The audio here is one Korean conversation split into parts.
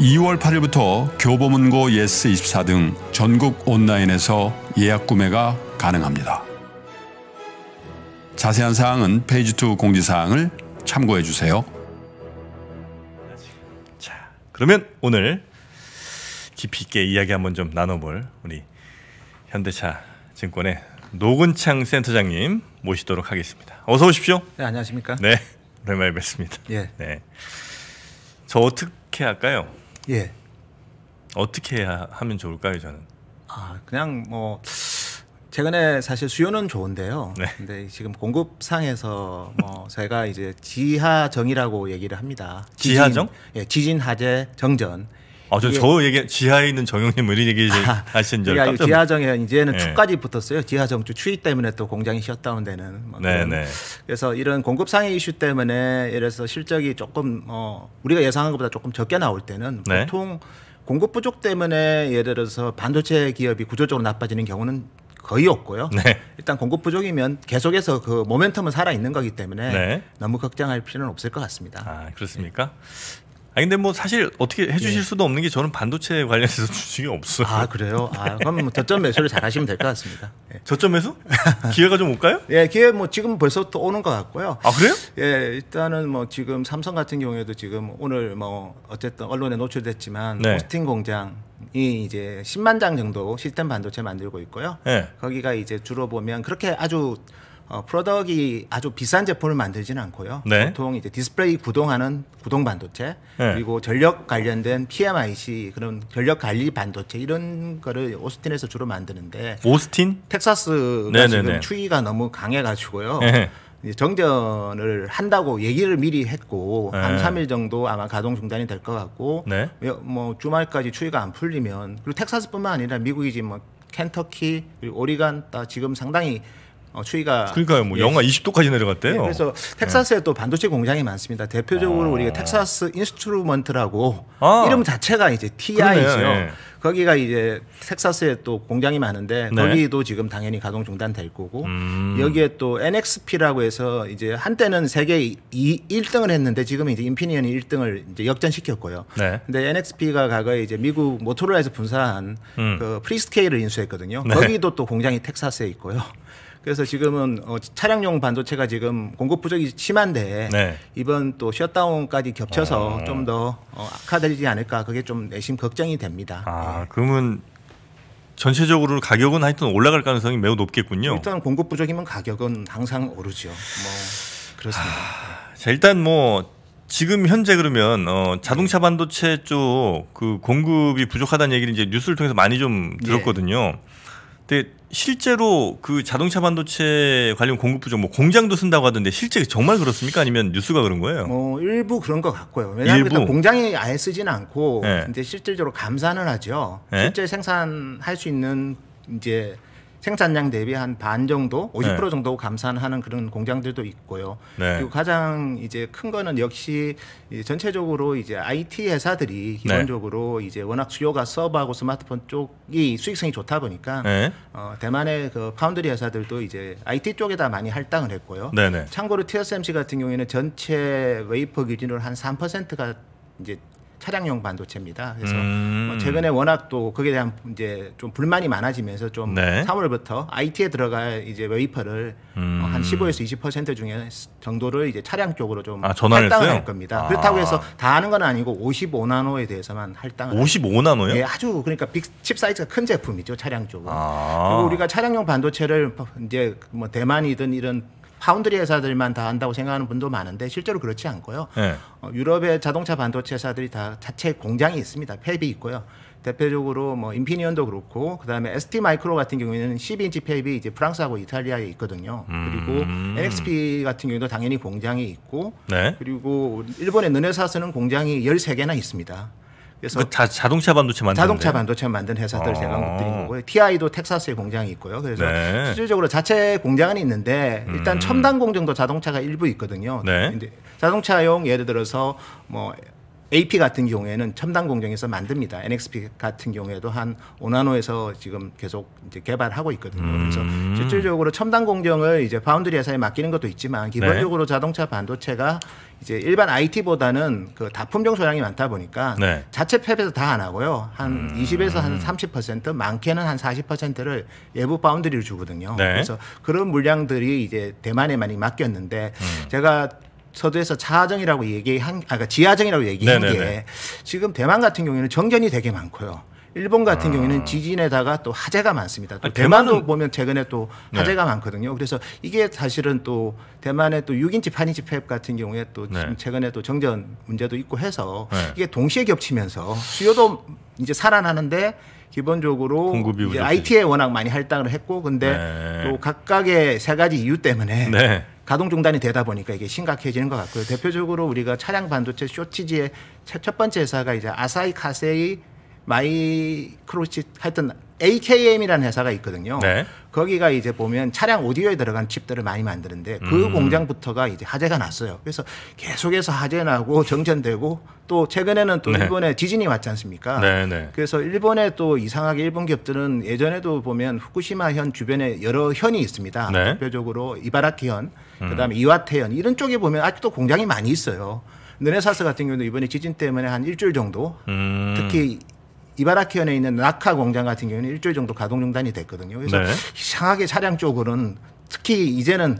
2월 8일부터 교보문고 예스24 등 전국 온라인에서 예약 구매가 가능합니다. 자세한 사항은 페이지2 공지사항을 참고해 주세요. 자, 그러면 오늘 깊이 있게 이야기 한번 좀 나눠볼 우리 현대차 증권의 노근창 센터장님 모시도록 하겠습니다. 어서 오십시오. 네, 안녕하십니까? 네, 오랜만에 뵙습니다. 예. 네. 저 어떻게 할까요? 예. 어떻게 해야 하면 좋을까요, 저는? 아, 그냥 뭐 최근에 사실 수요는 좋은데요. 네. 근데 지금 공급상에서 뭐 제가 이제 지하정이라고 얘기를 합니다. 지진, 지하정? 예, 지진, 하재, 정전. 아, 저, 예. 저 얘기, 지하에 있는 정영님 우리 얘기 아, 하신 적. 예, 알았어요. 지하정에 이제는 네. 예. 추까지 붙었어요. 지하정주 추위 때문에 또 공장이 셧다운되는. 네네. 뭐 네. 그래서 이런 공급상의 이슈 때문에 예를 들어서 실적이 조금, 어, 우리가 예상한 것보다 조금 적게 나올 때는 네. 보통 공급 부족 때문에 예를 들어서 반도체 기업이 구조적으로 나빠지는 경우는 거의 없고요. 네. 일단 공급 부족이면 계속해서 그 모멘텀은 살아 있는 거기 때문에 네. 너무 걱정할 필요는 없을 것 같습니다. 아, 그렇습니까? 네. 아 근데 뭐 사실 어떻게 해주실 예. 수도 없는 게 저는 반도체 관련해서 주식이 없어요. 아 그래요? 아 그럼 뭐 저점 매수를 잘 하시면 될 것 같습니다. 예. 저점 매수? 기회가 좀 올까요? 예, 기회 뭐 지금 벌써 또 오는 것 같고요. 아 그래요? 예, 일단은 뭐 지금 삼성 같은 경우에도 지금 오늘 뭐 어쨌든 언론에 노출됐지만 네. 호스팅 공장 이 이제 10만 장 정도 시스템 반도체 만들고 있고요. 네. 거기가 이제 주로 보면 그렇게 아주 어, 프로덕이 아주 비싼 제품을 만들지는 않고요. 네. 보통 이제 디스플레이 구동하는 구동 반도체 네. 그리고 전력 관련된 PMIC 그런 전력 관리 반도체 이런 거를 오스틴에서 주로 만드는데 오스틴? 텍사스가 네네네. 네, 지금 네. 추위가 너무 강해가지고요. 네. 정전을 한다고 얘기를 미리 했고 네. 한 3일 정도 아마 가동 중단이 될 것 같고 뭐 주말까지 추위가 안 풀리면 그리고 텍사스뿐만 아니라 미국이 지금 뭐 켄터키, 그리고 오리간 다 지금 상당히 어, 추위가 그러니까요, 뭐 예. 영하 20도까지 내려갔대요. 예, 그래서 텍사스에 예. 또 반도체 공장이 많습니다. 대표적으로 아. 우리가 텍사스 인스트루먼트라고 아. 이름 자체가 이제 TI죠. 예. 거기가 이제 텍사스에 또 공장이 많은데 네. 거기도 지금 당연히 가동 중단될 거고 음. 여기에 또 NXP라고 해서 이제 한때는 세계 2, 1등을 했는데 지금은 이제 인피니언이 1등을 이제 역전시켰고요. 네. 근데 NXP가 과거에 이제 미국 모토로라에서 분사한 음. 그 프리스케이를 인수했거든요. 네. 거기도 또 공장이 텍사스에 있고요. 그래서 지금은 어, 차량용 반도체가 지금 공급 부족이 심한데 네. 이번 또 셧다운까지 겹쳐서 어. 아. 좀더 어, 악화되지 않을까 그게 좀 내심 걱정이 됩니다. 아 예. 그러면 전체적으로 가격은 하여튼 올라갈 가능성이 매우 높겠군요. 일단 공급 부족이면 가격은 항상 오르죠. 뭐 그렇습니다. 아, 자 일단 뭐 지금 현재 그러면 어, 자동차 네. 반도체 쪽 그 공급이 부족하다는 얘기를 이제 뉴스를 통해서 많이 좀 예. 들었거든요. 예. 근데 실제로 그 자동차 반도체 관련 공급 부족, 뭐 공장도 쓴다고 하던데 실제 정말 그렇습니까? 아니면 뉴스가 그런 거예요? 뭐 일부 그런 것 같고요. 왜냐하면 공장이 아예 쓰지는 않고, 네. 예. 근데 실질적으로 감산을 하죠. 네? 실제 생산할 수 있는 이제 생산량 대비 한 반 정도, 50% 네. 정도 감산하는 그런 공장들도 있고요. 네. 그리고 가장 이제 큰 거는 역시 이제 전체적으로 이제 IT 회사들이 네. 기본적으로 네. 이제 워낙 수요가 서버하고 스마트폰 쪽이 수익성이 좋다 보니까 네. 어, 대만의 그 파운드리 회사들도 이제 IT 쪽에다 많이 할당을 했고요. 네, 참고로 TSMC 같은 경우에는 전체 웨이퍼 기준으로 한 3%가 이제 차량용 반도체입니다. 그래서 음. 뭐 최근에 워낙 또 거기에 대한 이제 좀 불만이 많아지면서 좀 네. 3월부터 IT에 들어갈 이제 웨이퍼를 뭐 음. 한 15에서 20% 중에 정도를 이제 차량 쪽으로 좀 아, 할당을 할 겁니다. 아. 그렇다고 해서 다 하는 건 아니고 55나노에 대해서만 할당을 55나노요? 예, 아주 그러니까 빅, 칩 사이즈가 큰 제품이죠 차량 쪽은. 아. 그리고 우리가 차량용 반도체를 이제 뭐 대만이든 이런 파운드리 회사들만 다 한다고 생각하는 분도 많은데 실제로 그렇지 않고요. 네. 어, 유럽의 자동차 반도체 회사들이 다 자체 공장이 있습니다. 팹이 있고요. 대표적으로 뭐 인피니언도 그렇고 그다음에 ST 마이크로 같은 경우에는 12인치 팹이 이제 프랑스하고 이탈리아에 있거든요. 그리고 음. NXP 같은 경우도 당연히 공장이 있고 네. 그리고 일본의 느네사스는 공장이 13개나 있습니다. 그래서 그 자, 자동차 반도체 만드는 자동차 반도체 만든 회사들 아. 제가국들인 어. 거고요. TI도 텍사스에 공장이 있고요. 그래서 네. 실질적으로 자체 공장은 있는데 일단 음. 첨단 공정도 자동차가 일부 있거든요. 네. 자동차용 예를 들어서 뭐 AP 같은 경우에는 첨단 공정에서 만듭니다. NXP 같은 경우에도 한 오나노에서 지금 계속 이제 개발하고 있거든요. 음. 그래서 실질적으로 첨단 공정을 이제 파운드리 회사에 맡기는 것도 있지만 네. 기본적으로 네. 자동차 반도체가 이제 일반 IT보다는 그 다품종 소량이 많다 보니까 네. 자체 팹에서 다 안 하고요. 한 음. 20에서 한30% 많게는 한 40%를 외부 파운드리를 주거든요. 네. 그래서 그런 물량들이 이제 대만에많이 맡겼는데 음. 제가 서두에서 자정이라고 얘기한 아까 그러니까 지하정이라고 얘기한 네네네. 네, 게 네. 지금 대만 같은 경우에는 정전이 되게 많고요. 일본 같은 아. 경우에는 지진에다가 또 화재가 많습니다. 또 아니, 대만도, 대만도 보면 최근에 또 네. 화재가 네. 많거든요. 그래서 이게 사실은 또 대만의 또 6인치 8인치 펩 같은 경우에 또 네. 최근에 또 정전 문제도 있고 해서 네. 이게 동시에 겹치면서 수요도 이제 살아나는데 기본적으로 공급이 이제 IT에 워낙 많이 할당을 했고 근데 또 각각의 세 가지 이유 때문에 가동 중단이 되다 보니까 이게 심각해지는 것 같고요. 대표적으로 우리가 차량 반도체 쇼티지의 첫 번째 회사가 이제 아사히 카세이 마이크로치 하여튼 AKM이라는 회사가 있거든요. 네. 거기가 이제 보면 차량 오디오에 들어간 칩들을 많이 만드는데 그 음. 공장부터가 이제 화재가 났어요. 그래서 계속해서 화재 나고 정전되고 또 최근에는 또 네. 일본에 지진이 왔지 않습니까? 네, 네. 그래서 일본에 또 이상하게 일본 기업들은 예전에도 보면 후쿠시마 현 주변에 여러 현이 있습니다. 네. 대표적으로 이바라키 현 음. 그다음에 이와태현 이런 쪽에 보면 아직도 공장이 많이 있어요. 느네사스 같은 경우도 이번에 지진 때문에 한 일주일 정도 음. 특히 이바라키현에 있는 낙하 공장 같은 경우는 일주일 정도 가동 중단이 됐거든요. 그래서 네. 이상하게 차량 쪽으로는 특히 이제는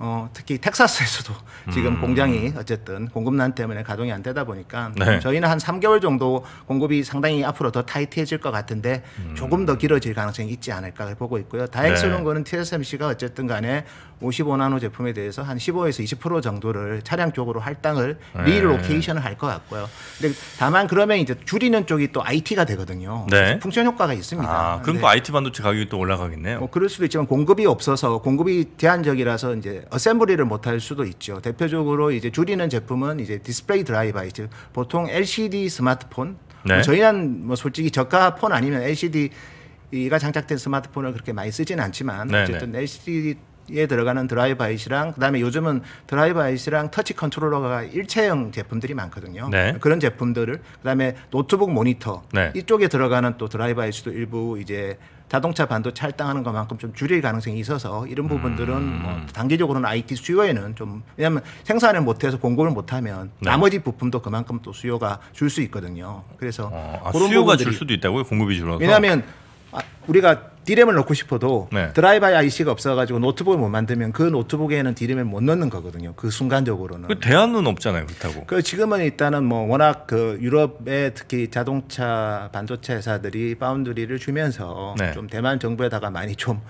어, 특히 텍사스에서도 음. 지금 음. 공장이 어쨌든 공급난 때문에 가동이 안 되다 보니까 네. 저희는 한 3개월 정도 공급이 상당히 앞으로 더 타이트해질 것 같은데 음. 조금 더 길어질 가능성이 있지 않을까 보고 있고요. 네. 다행스러운 네. 거는 TSMC가 어쨌든 간에 55나노 제품에 대해서 한 15에서 20% 정도를 차량 쪽으로 할당을 네. 리로케이션을 할 것 같고요. 근데 다만 그러면 이제 줄이는 쪽이 또 IT가 되거든요. 네. 풍천 효과가 있습니다. 아, 그럼 또 IT 반도체 가격이 또 올라가겠네요. 뭐 그럴 수도 있지만 공급이 없어서 공급이 제한적이라서 이제 어셈블리를 못할 수도 있죠. 대표적으로 이제 줄이는 제품은 이제 디스플레이 드라이버, 보통 LCD 스마트폰. 뭐 네. 저희는 뭐 솔직히 저가 폰 아니면 LCD 이가 장착된 스마트폰을 그렇게 많이 쓰진 않지만 네, 네. 어쨌든 LCD 에 들어가는 드라이바이시랑 그다음에 요즘은 드라이바이시랑 터치 컨트롤러가 일체형 제품들이 많거든요. 네. 그런 제품들을 그다음에 노트북 모니터 네. 이쪽에 들어가는 또드라이바이시도 일부 이제 자동차 반도 찰당하는 것만큼 좀 줄일 가능성이 있어서 이런 부분들은 음. 뭐 단기적으로는 IT 수요에는 좀 왜냐하면 생산을 못해서 공급을 못하면 네. 나머지 부품도 그만큼 또 수요가 줄 수 있거든요. 그래서 어, 아, 그런 수요가 줄 수도 있다고요? 공급이 줄어서 왜냐하면 아, 우리가 디램을 넣고 싶어도 네. 드라이바이 IC가 없어가지고 노트북을 못 만들면 그 노트북에는 디램을 못 넣는 거거든요. 그 순간적으로는. 그 대안은 없잖아요. 그렇다고. 그 지금은 일단은 뭐 워낙 그 유럽에 특히 자동차 반도체 회사들이 파운드리를 주면서 네. 좀 대만 정부에다가 많이 좀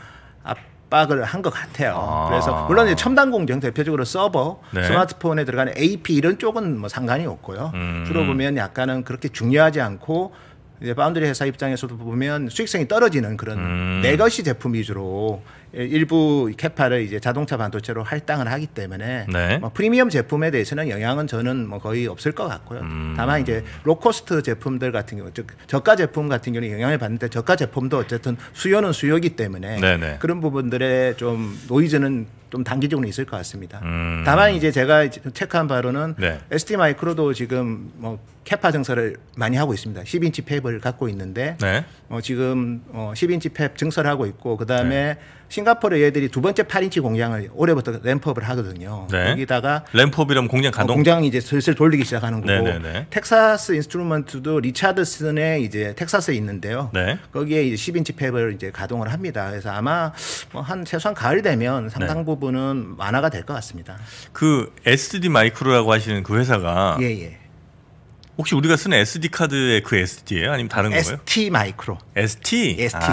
압박을 한 것 같아요. 아. 그래서 물론 이제 첨단 공정 대표적으로 서버, 네. 스마트폰에 들어가는 AP 이런 쪽은 뭐 상관이 없고요. 음. 주로 보면 약간은 그렇게 중요하지 않고 이제 파운드리 회사 입장에서도 보면 수익성이 떨어지는 그런 음. 내것이 제품 위주로 일부 캐파를 이제 자동차 반도체로 할당을 하기 때문에 네. 뭐 프리미엄 제품에 대해서는 영향은 저는 뭐 거의 없을 것 같고요. 음. 다만 이제 로코스트 제품들 같은 경우 즉 저가 제품 같은 경우는 영향을 받는데 저가 제품도 어쨌든 수요는 수요기 이 때문에 네네. 네. 그런 부분들에좀 노이즈는 좀 단기적으로 있을 것 같습니다. 음. 다만 이제 제가 체크한 바로는 네. ST 마이크로도 지금 뭐 캐파 증설을 많이 하고 있습니다. 10인치 팹을 갖고 있는데 네. 어, 지금 어, 10인치 팹 증설하고 있고 그 다음에 네. 싱가포르 얘들이 두 번째 8인치 공장을 올해부터 램프업을 하거든요. 네. 여기다가 램프업이라면 공장 어, 가동 어, 공장이 이제 슬슬 돌리기 시작하는 거고 네, 네, 텍사스 인스트루먼트도 리차드슨의 이제 텍사스에 있는데요. 거기에 이제 10인치 팹을 이제 가동을 합니다. 그래서 아마 뭐 한 최소한 가을 되면 상당 부분 부분은 완화가 될 것 같습니다. 그 SD 마이크로라고 하시는 그 회사가 예, 예. 혹시 우리가 쓰는 SD 카드의 그 SD예요? 아니면 다른 거예요? ST 마이크로. ST. ST. 아,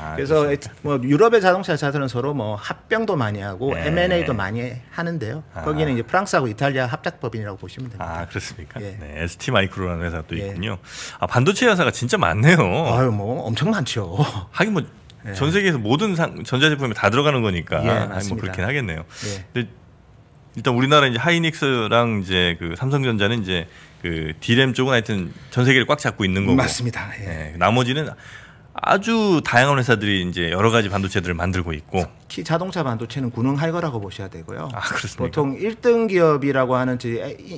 아, 그래서 그렇습니다. 뭐 유럽의 자동차 회들은 서로 뭐 합병도 많이 하고 네. M&A도 많이 하는데요. 아. 거기는 이제 프랑스하고 이탈리아 합작법인이라고 보시면 됩니다. 아 그렇습니까? 예. 네, ST 마이크로라는 회사도 예. 있군요. 아 반도체 회사가 진짜 많네요. 아유 뭐 엄청 많죠. 하긴 뭐 예. 전 세계에서 모든 상, 전자제품에 다 들어가는 거니까 예, 아니, 뭐 그렇긴 하겠네요. 예. 근 일단 우리나라 이제 하이닉스랑 이제 그 삼성전자는 이제 그 디램 쪽은 하여튼 전 세계를 꽉 잡고 있는 거고 맞습니다. 예. 예 나머지는 아주 다양한 회사들이 이제 여러 가지 반도체들을 만들고 있고 자동차 반도체는 군응할 거라고 보셔야 되고요. 아, 보통 1등 기업이라고 하는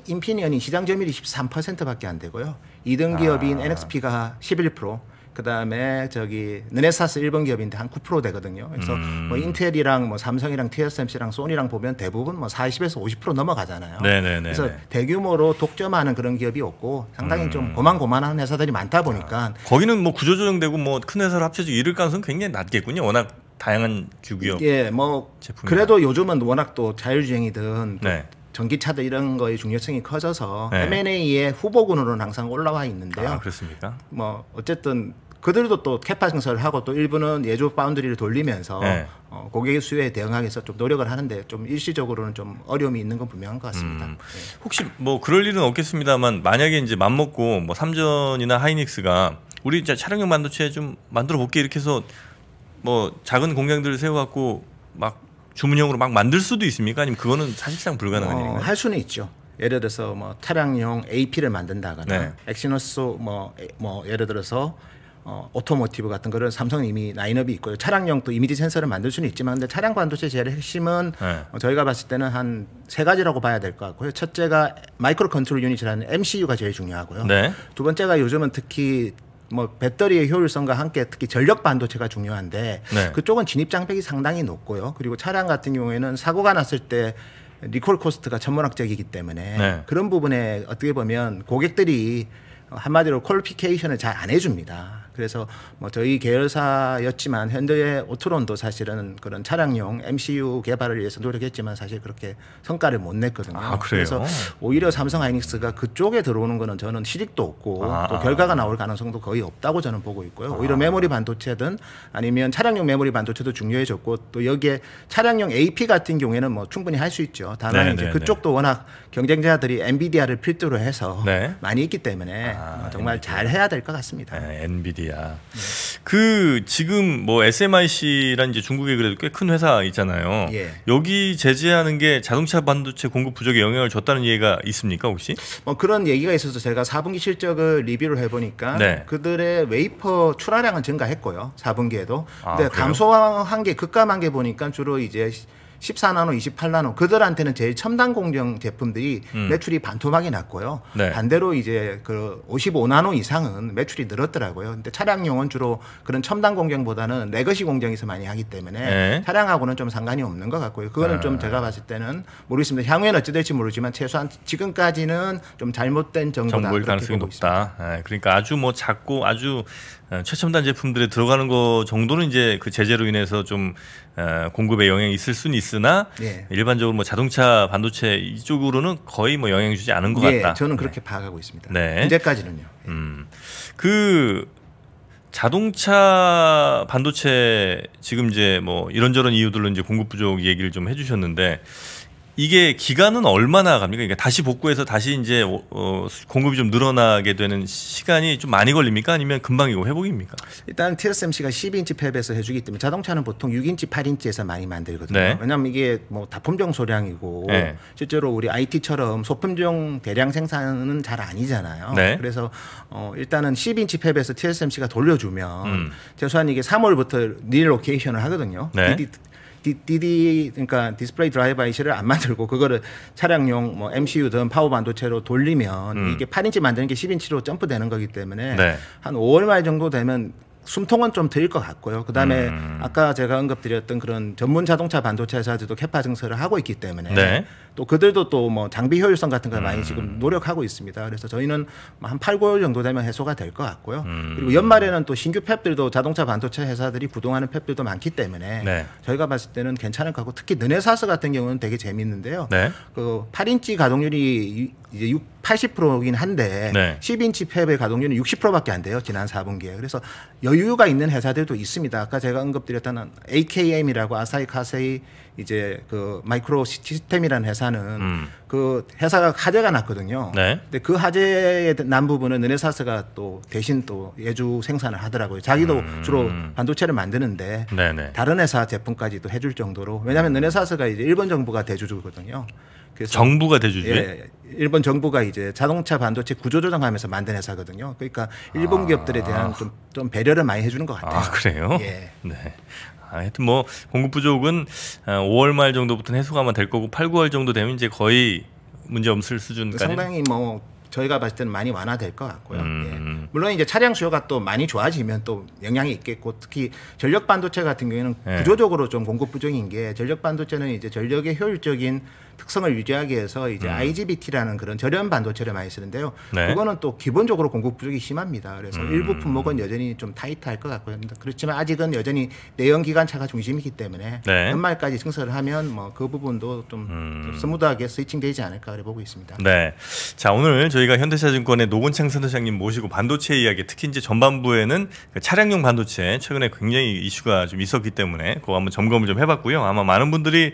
인피니언이 시장 점유율이 13%밖에 안 되고요. 2등 아. 기업인 아. NXP가 11%, 그다음에 저기 르네사스 일본 기업인데 한 9% 되거든요. 그래서 음. 뭐 인텔이랑 뭐 삼성이랑 TSMC랑 소니랑 보면 대부분 뭐 40에서 50% 넘어가잖아요. 네네네 네, 네, 그래서 네. 대규모로 독점하는 그런 기업이 없고 상당히 음. 좀 고만고만한 회사들이 많다 보니까 아, 거기는 뭐 구조조정되고 뭐 큰 회사를 합쳐서 이를 가능성 굉장히 낮겠군요. 워낙 다양한 주기업. 예, 뭐 제품이나. 그래도 요즘은 워낙 또 자율주행이든 네. 전기차도 이런 거의 중요성이 커져서 네. M&A의 후보군으로는 항상 올라와 있는데요. 아, 그렇습니까? 뭐 어쨌든 그들도 또 캐파 증설을 하고 또 일부는 예조 바운드리를 돌리면서 네. 어, 고객 의 수요에 대응하기 위해서 좀 노력을 하는데 좀 일시적으로는 좀 어려움이 있는 건 분명한 것 같습니다. 음, 네. 혹시 뭐 그럴 일은 없겠습니다만 만약에 이제 맘먹고 뭐 삼전이나 하이닉스가 우리 이제 차량용 반도체 좀 만들어 볼게 이렇게 해서 뭐 작은 공장들을 세워갖고 막 주문형으로 막 만들 수도 있습니까? 아니면 그거는 사실상 불가능한 어, 일인가요? 할 수는 있죠. 예를 들어서 뭐 차량용 AP를 만든다거나 네. 엑시너스 뭐, 뭐 예를 들어서 어, 오토모티브 같은 그런 삼성 이미 라인업이 있고요. 차량용 또 이미지 센서를 만들 수는 있지만 근데 차량 반도체 제일 핵심은 네. 어, 저희가 봤을 때는 한 세 가지라고 봐야 될 것 같고요. 첫째가 마이크로 컨트롤 유닛이라는 MCU가 제일 중요하고요. 네. 두 번째가 요즘은 특히 뭐 배터리의 효율성과 함께 특히 전력 반도체가 중요한데 네. 그쪽은 진입 장벽이 상당히 높고요. 그리고 차량 같은 경우에는 사고가 났을 때 리콜 코스트가 천문학적이기 때문에 네. 그런 부분에 어떻게 보면 고객들이 한마디로 퀄리피케이션을 잘 안 해줍니다. 그래서 뭐 저희 계열사였지만 현대의 오토론도 사실은 그런 차량용 MCU 개발을 위해서 노력했지만 사실 그렇게 성과를 못 냈거든요. 아, 그래서 오히려 삼성 하이닉스가 그쪽에 들어오는 거는 저는 실익도 없고 아. 또 결과가 나올 가능성도 거의 없다고 저는 보고 있고요. 아. 오히려 아. 메모리 반도체든 아니면 차량용 메모리 반도체도 중요해졌고 또 여기에 차량용 AP 같은 경우에는 뭐 충분히 할 수 있죠. 다만 네, 이제 네, 그쪽도 네. 워낙 경쟁자들이 엔비디아를 필두로 해서 네. 많이 있기 때문에 아, 정말 엔비디아. 잘 해야 될 것 같습니다. 네, 엔비디아 말이야. 네. 그 지금 뭐 SMIC란 이제 중국에 그래도 꽤 큰 회사 있잖아요. 예. 여기 제재하는 게 자동차 반도체 공급 부족에 영향을 줬다는 얘기가 있습니까 혹시? 뭐 그런 얘기가 있어서 제가 4분기 실적을 리뷰를 해보니까 네. 그들의 웨이퍼 출하량은 증가했고요. 4분기에도. 아, 근데 아, 감소한 게 급감한 게 보니까 주로 이제 14나노, 28나노 그들한테는 제일 첨단 공정 제품들이 음. 매출이 반토막이 났고요. 네. 반대로 이제 그 55나노 이상은 매출이 늘었더라고요. 근데 차량용은 주로 그런 첨단 공정보다는 레거시 공정에서 많이 하기 때문에 네. 차량하고는 좀 상관이 없는 것 같고요. 그거는 아. 좀 제가 봤을 때는 모르겠습니다. 향후에는 어찌 될지 모르지만 최소한 지금까지는 좀 잘못된 정보다 정보일 가능성이 높다. 네. 그러니까 아주 뭐 작고 아주 예, 최첨단 제품들에 들어가는 거 정도는 이제 그 제재로 인해서 좀 공급에 영향이 있을 수는 있으나 예. 일반적으로 뭐 자동차 반도체 이쪽으로는 거의 뭐 영향 주지 않은 것 예, 같다. 저는 그렇게 네. 봐가고 있습니다. 네. 현재까지는요. 예. 음, 그 자동차 반도체 지금 이제 뭐 이런저런 이유들로 이제 공급 부족 얘기를 좀 해주셨는데 이게 기간은 얼마나 갑니까? 그러니까 다시 복구해서 다시 이제 어, 어 공급이 좀 늘어나게 되는 시간이 좀 많이 걸립니까? 아니면 금방이고 회복입니까? 일단 TSMC가 12인치 팹에서 해주기 때문에 자동차는 보통 6인치, 8인치에서 많이 만들거든요. 네. 왜냐하면 이게 뭐 다품종 소량이고 네. 실제로 우리 IT처럼 소품종 대량 생산은 잘 아니잖아요. 네. 그래서 어, 일단은 10인치 팹에서 TSMC가 돌려주면 음. 최소한 이게 3월부터 릴로케이션을 하거든요. 네. DD 그러니까 디스플레이 드라이브 이 c 를안 만들고 그거를 차량용 뭐 MCU든 파워 반도체로 돌리면 음. 이게 8인치 만드는 게 10인치로 점프되는 거기 때문에 네. 한 5월 말 정도 되면 숨통은 좀들것 같고요. 그다음에 음. 아까 제가 언급드렸던 그런 전문 자동차 반도체 회사들도 캐파 증설을 하고 있기 때문에 네. 또 그들도 또 뭐 장비 효율성 같은 걸 음. 많이 지금 노력하고 있습니다. 그래서 저희는 뭐 한 8, 9월 정도 되면 해소가 될 것 같고요. 음. 그리고 연말에는 또 신규 팹들도 자동차 반도체 회사들이 구동하는 팹들도 많기 때문에 네. 저희가 봤을 때는 괜찮을 것 같고 특히 느네사스 같은 경우는 되게 재밌는데요. 네. 그 8인치 가동률이 이제 6, 80%이긴 한데 10인치 팹의 가동률은 60%밖에 안 돼요. 지난 4분기에. 그래서 여 여유가 있는 회사들도 있습니다. 아까 제가 언급드렸던 AKM이라고 아사히 카세이 이제 그 마이크로 시스템이라는 회사는 음. 그 회사가 화재가 났거든요. 네. 근데 그 화재에 난 부분은 은혜사스가 또 대신 또 예주 생산을 하더라고요. 자기도 음. 주로 반도체를 만드는데 네네. 네. 다른 회사 제품까지도 해줄 정도로 왜냐하면 음. 은혜사스가 이제 일본 정부가 대주주거든요. 그래서 정부가 대주주 예, 예, 일본 정부가 이제 자동차 반도체 구조조정하면서 만든 회사거든요. 그러니까 일본 아. 기업들에 대한 좀, 좀 배려를 많이 해주는 것 같아요. 아 그래요? 예. 네. 하여튼 뭐 공급 부족은 5월 아, 말 정도부터는 해소가 될 거고 8, 9월 정도 되면 이제 거의 문제 없을 수준까지 상당히 뭐 저희가 봤을 때는 많이 완화될 것 같고요. 예. 음. 예. 물론 이제 차량 수요가 또 많이 좋아지면 또 영향이 있겠고 특히 전력 반도체 같은 경우에는 예. 구조적으로 좀 공급 부족인 게 전력 반도체는 이제 전력의 효율적인 특성을 유지하기 위해서 이제 음. IGBT라는 그런 저렴 반도체를 많이 쓰는데요. 네. 그거는 또 기본적으로 공급 부족이 심합니다. 그래서 음. 일부 품목은 여전히 좀 타이트할 것 같고요. 그렇지만 아직은 여전히 내연 기관차가 중심이기 때문에 네. 연말까지 증설을 하면 뭐 그 부분도 좀 음. 스무드하게 스위칭되지 않을까 그래 보고 있습니다. 네. 자 오늘 저희가 현대차증권의 노근창 선도장님 모시고 반도체 이야기 특히 이제 전반부에는 그 차량용 반도체 최근에 굉장히 이슈가 좀 있었기 때문에 그거 한번 점검을 좀 해봤고요. 아마 많은 분들이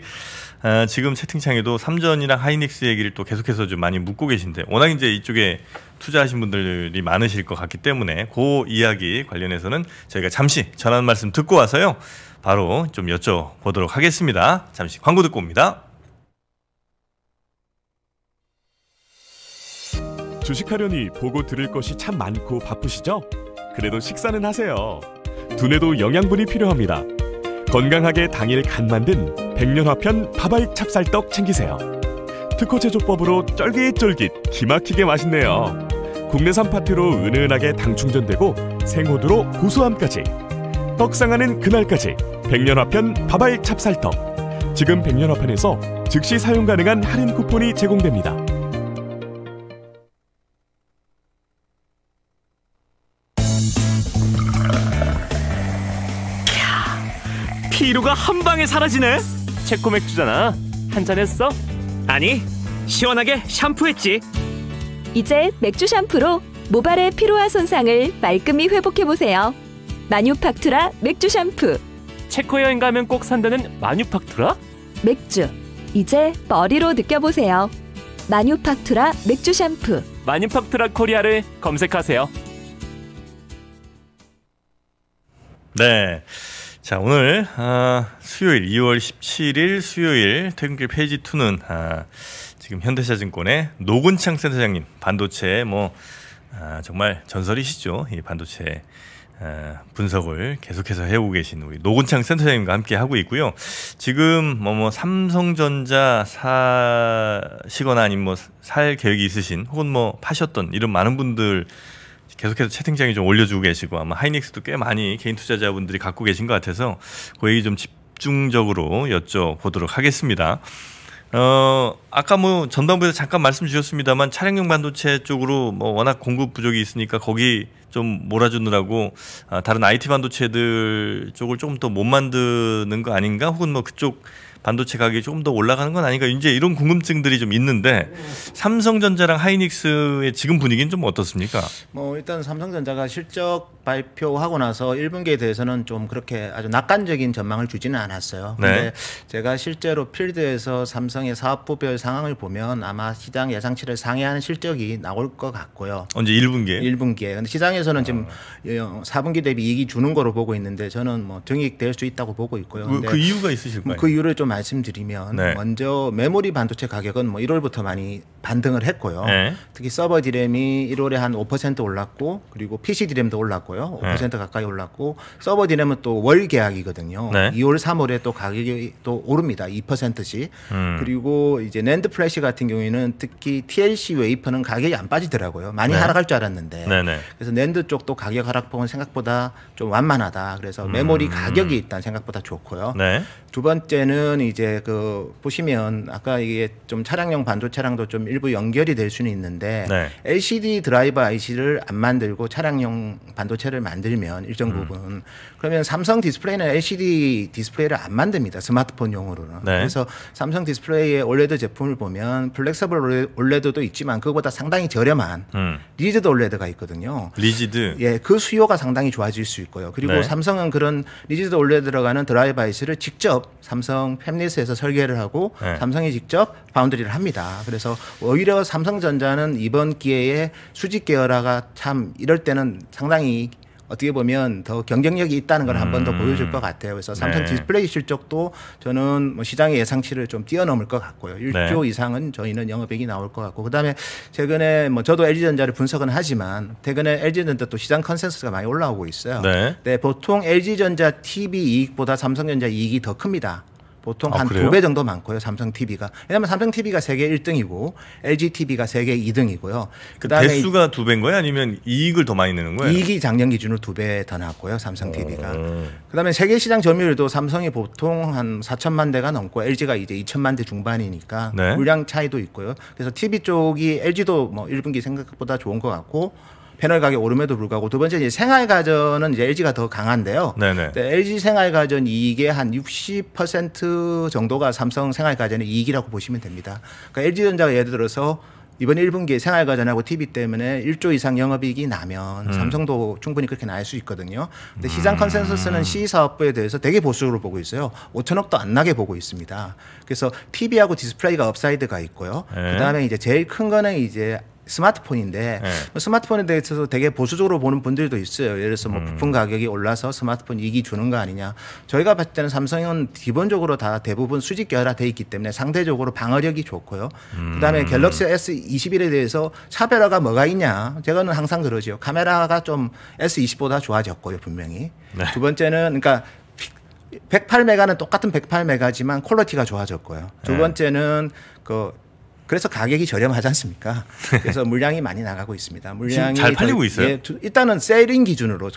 아, 지금 채팅창에도 삼전이랑 하이닉스 얘기를 또 계속해서 좀 많이 묻고 계신데 워낙 이제 이쪽에 투자하신 분들이 많으실 것 같기 때문에 그 이야기 관련해서는 저희가 잠시 전하는 말씀 듣고 와서요. 바로 좀 여쭤보도록 하겠습니다. 잠시 광고 듣고 옵니다. 주식하려니 보고 들을 것이 참 많고 바쁘시죠? 그래도 식사는 하세요. 두뇌도 영양분이 필요합니다. 건강하게 당일 간 만든 백년화편 파발 찹쌀떡 챙기세요. 특허 제조법으로 쫄깃쫄깃 기막히게 맛있네요. 국내산 파티로 은은하게 당 충전되고 생호두로 고소함까지 떡상하는 그날까지 백년화편 파발 찹쌀떡 지금 백년화편에서 즉시 사용 가능한 할인 쿠폰이 제공됩니다. 위로가 한 방에 사라지네. 체코 맥주잖아. 한 잔 했어? 아니, 시원하게 샴푸했지. 이제 맥주 샴푸로 모발의 피로와 손상을 말끔히 회복해 보세요. 마뉴팍투라 맥주 샴푸. 체코 여행 가면 꼭 산다는 마뉴팍투라? 맥주. 이제 머리로 느껴보세요. 마뉴팍투라 맥주 샴푸. 마뉴팍투라 코리아를 검색하세요. 네. 자, 오늘 아, 수요일 2월 17일 수요일 퇴근길 페이지 2는 아, 지금 현대차증권의 노근창 센터장님 반도체 뭐 아, 정말 전설이시죠. 이 반도체 아, 분석을 계속해서 해오고 계신 우리 노근창 센터장님과 함께 하고 있고요. 지금 뭐, 뭐 삼성전자 사시거나 아니면 뭐살 계획이 있으신 혹은 뭐 파셨던 이런 많은 분들 계속해서 채팅장에좀 올려주고 계시고 아마 하이닉스도 꽤 많이 개인 투자자분들이 갖고 계신 것 같아서 그 얘기 좀 집중적으로 여쭤보도록 하겠습니다. 어, 아까 뭐 전반부에서 잠깐 말씀 주셨습니다만 차량용 반도체 쪽으로 뭐 워낙 공급 부족이 있으니까 거기 좀 몰아주느라고 아, 다른 IT 반도체들 쪽을 조금 더 못 만드는 거 아닌가 혹은 뭐 그쪽 반도체 가격이 조금 더 올라가는 건 아닌가 이제 이런 궁금증들이 좀 있는데 삼성전자랑 하이닉스의 지금 분위기는 좀 어떻습니까? 뭐 일단 삼성전자가 실적 발표하고 나서 1분기에 대해서는 좀 그렇게 아주 낙관적인 전망을 주지는 않았어요. 네. 근데 제가 실제로 필드에서 삼성의 사업부별 상황을 보면 아마 시장 예상치를 상회하는 실적이 나올 것 같고요. 언제 1분기에? 1분기에. 근데 시장에서는 지금 4분기 아. 대비 이익이 주는 거로 보고 있는데 저는 뭐 등익될 수 있다고 보고 있고요. 그, 그 이유가 있으실까요? 뭐 그 이유를 좀 말씀드리면 네. 먼저 메모리 반도체 가격은 뭐 1월부터 많이 반등을 했고요. 네. 특히 서버 디램이 1월에 한 5% 올랐고 그리고 PC 디램도 올랐고요. 5% 네. 가까이 올랐고 서버 디램은 또 월 계약이거든요. 네. 2월 3월에 또 가격이 또 오릅니다. 2%씩. 음. 그리고 이제 랜드 플래시 같은 경우에는 특히 TLC 웨이퍼는 가격이 안 빠지더라고요. 많이 네. 하락할 줄 알았는데. 네, 네. 그래서 랜드 쪽도 가격 하락폭은 생각보다 좀 완만하다. 그래서 음. 메모리 가격이 일단 생각보다 좋고요. 두 번째는 이제 그 보시면 아까 이게 좀 차량용 반도체랑도좀 일부 연결이 될 수는 있는데 네. LCD 드라이버 IC를 안 만들고 차량용 반도체를 만들면 일정 음. 부분 음. 그러면 삼성 디스플레이는 LCD 디스플레이를 안 만듭니다 스마트폰용으로는 네. 그래서 삼성 디스플레이의 올레드 제품을 보면 플렉서블 올레드도 있지만 그보다 상당히 저렴한 음. 리즈드 올레드가 있거든요. 리지드. 예, 그 수요가 상당히 좋아질 수 있고요. 그리고 네. 삼성은 그런 리지드 올레드 들어가는 드라이버 IC를 직접 삼성 팬 햄릿에서 설계를 하고 네. 삼성이 직접 바운드리를 합니다. 그래서 오히려 삼성전자는 이번 기회에 수직 계열화가 참 이럴 때는 상당히 어떻게 보면 더 경쟁력이 있다는 걸 한 번더 음. 보여줄 것 같아요. 그래서 삼성 네. 디스플레이 실적도 저는 뭐 시장의 예상치를 좀 뛰어넘을 것 같고요. 1조 네. 이상은 저희는 영업액이 나올 것 같고 그다음에 최근에 뭐 저도 LG전자를 분석은 하지만 최근에 LG전자 또 시장 컨센서스가 많이 올라오고 있어요. 네. 네 보통 LG전자 TV 이익보다 삼성전자 이익이 더 큽니다. 보통 아, 한두 배 정도 많고요. 삼성 TV가. 왜냐면 삼성 TV가 세계 1등이고 LG TV가 세계 2등이고요. 그 그다음에 그 대수가 두 배인 거예요? 아니면 이익을 더 많이 내는 거예요? 이익이 작년 기준으로 두 배더 나왔고요. 삼성 TV가. 음. 어. 그다음에 세계 시장 점유율도 삼성이 보통 한 4천만 대가 넘고 LG가 이제 2천만 대 중반이니까 네. 물량 차이도 있고요. 그래서 TV 쪽이 LG도 뭐 1분기 생각보다 좋은 것 같고 패널 가격 오름에도 불구하고 두 번째 이제 생활 가전은 이제 LG가 더 강한데요. 네네. 네, LG 생활 가전 이익의 한 60% 정도가 삼성 생활 가전의 이익이라고 보시면 됩니다. 그러니까 LG 전자가 예를 들어서 이번 1분기에 생활가전하고 TV 때문에 1조 이상 영업이익이 나면 음. 삼성도 충분히 그렇게 날수 있거든요. 근데 음. 시장 컨센서스는 c 사업부에 대해서 되게 보수적으로 보고 있어요. 5천억도 안 나게 보고 있습니다. 그래서 TV하고 디스플레이가 업사이드가 있고요. 네. 그 다음에 이제 제일 큰 거는 이제 스마트폰인데 네. 뭐 스마트폰에 대해서 도 되게 보수적으로 보는 분들도 있어요. 예를 들어서 뭐 음. 부품 가격이 올라서 스마트폰 이익이 주는 거 아니냐. 저희가 봤을 때는 삼성은 기본적으로 다 대부분 수직 결합돼 있기 때문에 상대적으로 방어력이 좋고요. 음. 그다음에 갤럭시 S21에 대해서 차별화가 뭐가 있냐. 제가는 항상 그러죠. 카메라가 좀 S20보다 좋아졌고요, 분명히. 네. 두 번째는 그러니까 108메가는 똑같은 108메가지만 퀄리티가 좋아졌고요. 두 네. 번째는 그 그래서 가격이 저렴하지 않습니까? 네. 그래서 물량이 많이 나가고 있습니다. 물량이 잘 팔리고 더, 있어요. 예, 일단은 세일인 기준으로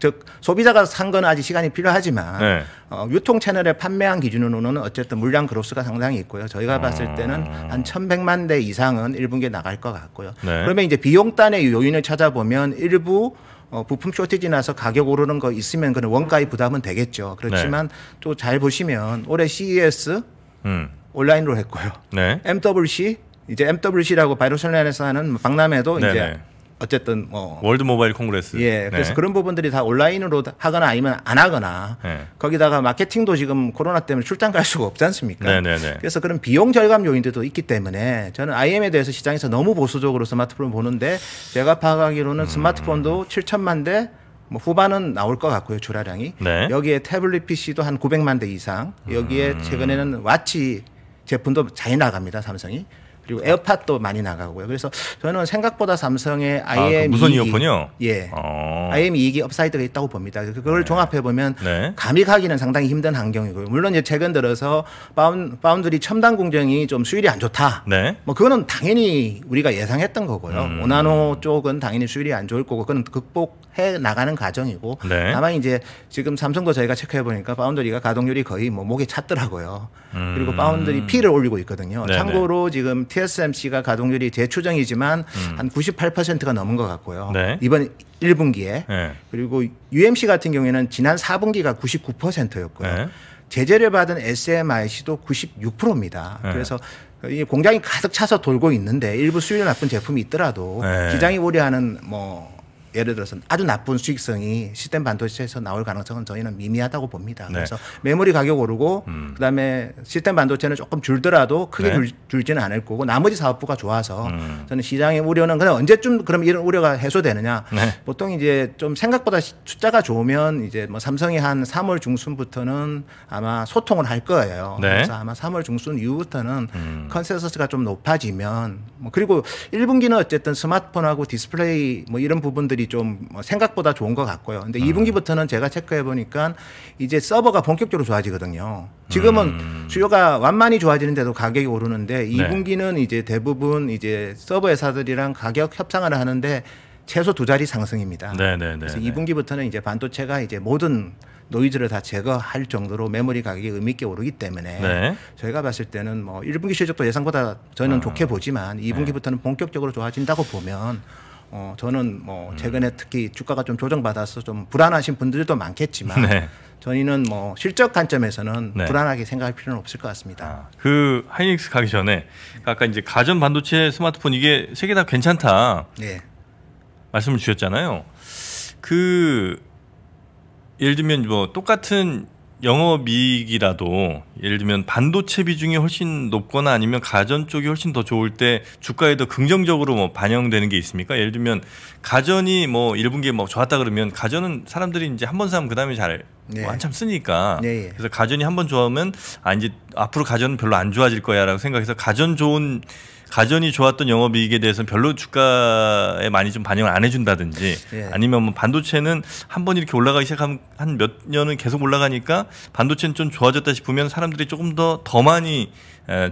즉 소비자가 산 건 아직 시간이 필요하지만 네. 어, 유통 채널에 판매한 기준으로는 어쨌든 물량 그로스가 상당히 있고요. 저희가 아... 봤을 때는 아. 한 1,100만 대 이상은 1분기에 나갈 것 같고요. 네. 그러면 이제 비용단의 요인을 찾아보면 일부 어, 부품 쇼티지 나서 가격 오르는 거 있으면 그는 원가의 부담은 되겠죠. 그렇지만 네. 또잘 보시면 올해 CES 음. 온라인으로 했고요. 네. MWC 이제 MWC라고 바이러스천리에서 하는 박람회도 네네. 이제 네. 어쨌든 뭐 월드 모바일 콩그레스 예 그래서 네. 그런 부분들이 다 온라인으로 하거나 아니면 안 하거나 네. 거기다가 마케팅도 지금 코로나 때문에 출장 갈 수가 없지 않습니까 네, 네, 네. 그래서 그런 비용 절감 요인들도 있기 때문에 저는 IM에 대해서 시장에서 너무 보수적으로 스마트폰을 보는데 제가 파악하기로는 음. 스마트폰도 7천만 대뭐 후반은 나올 것 같고요 주라량이 네. 여기에 태블릿 PC도 한 900만 대 이상 여기에 음. 최근에는 왓치 제품도 잘 나갑니다. 삼성이. 그리고 에어팟도 많이 나가고요. 그래서 저는 생각보다 삼성의 IM 아, 그 무선 2 이어폰이요? 예, 어. IM 2기 업사이드가 있다고 봅니다. 그걸 네. 종합해 보면 네. 감이 가기는 상당히 힘든 환경이고요. 물론 이제 최근 들어서 파운, 파드리 첨단 공정이 좀 수율이 안 좋다. 네. 뭐 그거는 당연히 우리가 예상했던 거고요. 음. 오나노 쪽은 당연히 수율이 안 좋을 거고 그건 극복해 나가는 과정이고 네. 다만 이제 지금 삼성도 저희가 체크해 보니까 파운드리가 가동률이 거의 뭐 목에 찼더라고요. 음. 그리고 파운드리 P를 음. 올리고 있거든요. 네네. 참고로 지금 TSMC가 가동률이 대초정이지만 음. 한 98%가 넘은 것 같고요. 네. 이번 1분기에 네. 그리고 UMC 같은 경우에는 지난 4분기가 99%였고요. 네. 제재를 받은 SMIC도 96%입니다. 그래서 이 공장이 가득 차서 돌고 있는데 일부 수율 나쁜 제품이 있더라도 기장이 네. 우려하는 뭐 예를 들어서 아주 나쁜 수익성이 시스템 반도체에서 나올 가능성은 저희는 미미하다고 봅니다. 네. 그래서 메모리 가격 오르고 음. 그다음에 시스템 반도체는 조금 줄더라도 크게 네. 줄, 줄지는 않을 거고 나머지 사업부가 좋아서 음. 저는 시장의 우려는 그냥 언제쯤 그럼 이런 우려가 해소되느냐? 네. 보통 이제 좀 생각보다 숫자가 좋으면 이제 뭐 삼성이 한 3월 중순부터는 아마 소통을 할 거예요. 네. 그래서 아마 3월 중순 이후부터는 음. 컨센서스가 좀 높아지면 뭐 그리고 1분기는 어쨌든 스마트폰하고 디스플레이 뭐 이런 부분들이 좀 생각보다 좋은 것 같고요. 근데 음. 2분기부터는 제가 체크해 보니까 이제 서버가 본격적으로 좋아지거든요. 지금은 음. 수요가 완만히 좋아지는데도 가격이 오르는데 2분기는 네. 이제 대부분 이제 서버 회사들이랑 가격 협상을 하는데 최소 두 자리 상승입니다. 네네네. 네, 네, 그래서 2분기부터는 이제 반도체가 이제 모든 노이즈를 다 제거할 정도로 메모리 가격이 의미 있게 오르기 때문에 네. 저희가 봤을 때는 뭐 1분기 실적도 예상보다 저는 희 아. 좋게 보지만 2분기부터는 본격적으로 좋아진다고 보면 어, 저는 뭐 음. 최근에 음. 특히 주가가 좀 조정받아서 좀 불안하신 분들도 많겠지만 네. 저희는 뭐 실적 관점에서는 네. 불안하게 생각할 필요는 없을 것 같습니다. 아, 그 하이닉스 가기 전에 아까 이제 가전 반도체 스마트폰 이게 세 개 다 괜찮다 네. 말씀을 주셨잖아요. 그 예를 들면 뭐 똑같은 영업이익이라도 예를 들면 반도체 비중이 훨씬 높거나 아니면 가전 쪽이 훨씬 더 좋을 때 주가에 도 긍정적으로 뭐 반영되는 게 있습니까? 예를 들면 가전이 뭐 1분기에 뭐 좋았다 그러면 가전은 사람들이 이제 한 번 사면 그다음에 잘 네. 뭐 한참 쓰니까 네, 예. 그래서 가전이 한 번 좋아하면 아 이제 앞으로 가전은 별로 안 좋아질 거야라고 생각해서 가전 좋은 가전이 좋았던 영업이익에 대해서는 별로 주가에 많이 좀 반영을 안 해준다든지 예. 아니면 뭐 반도체는 한 번 이렇게 올라가기 시작하면 한 몇 년은 계속 올라가니까 반도체는 좀 좋아졌다 싶으면 사람들이 조금 더 더 많이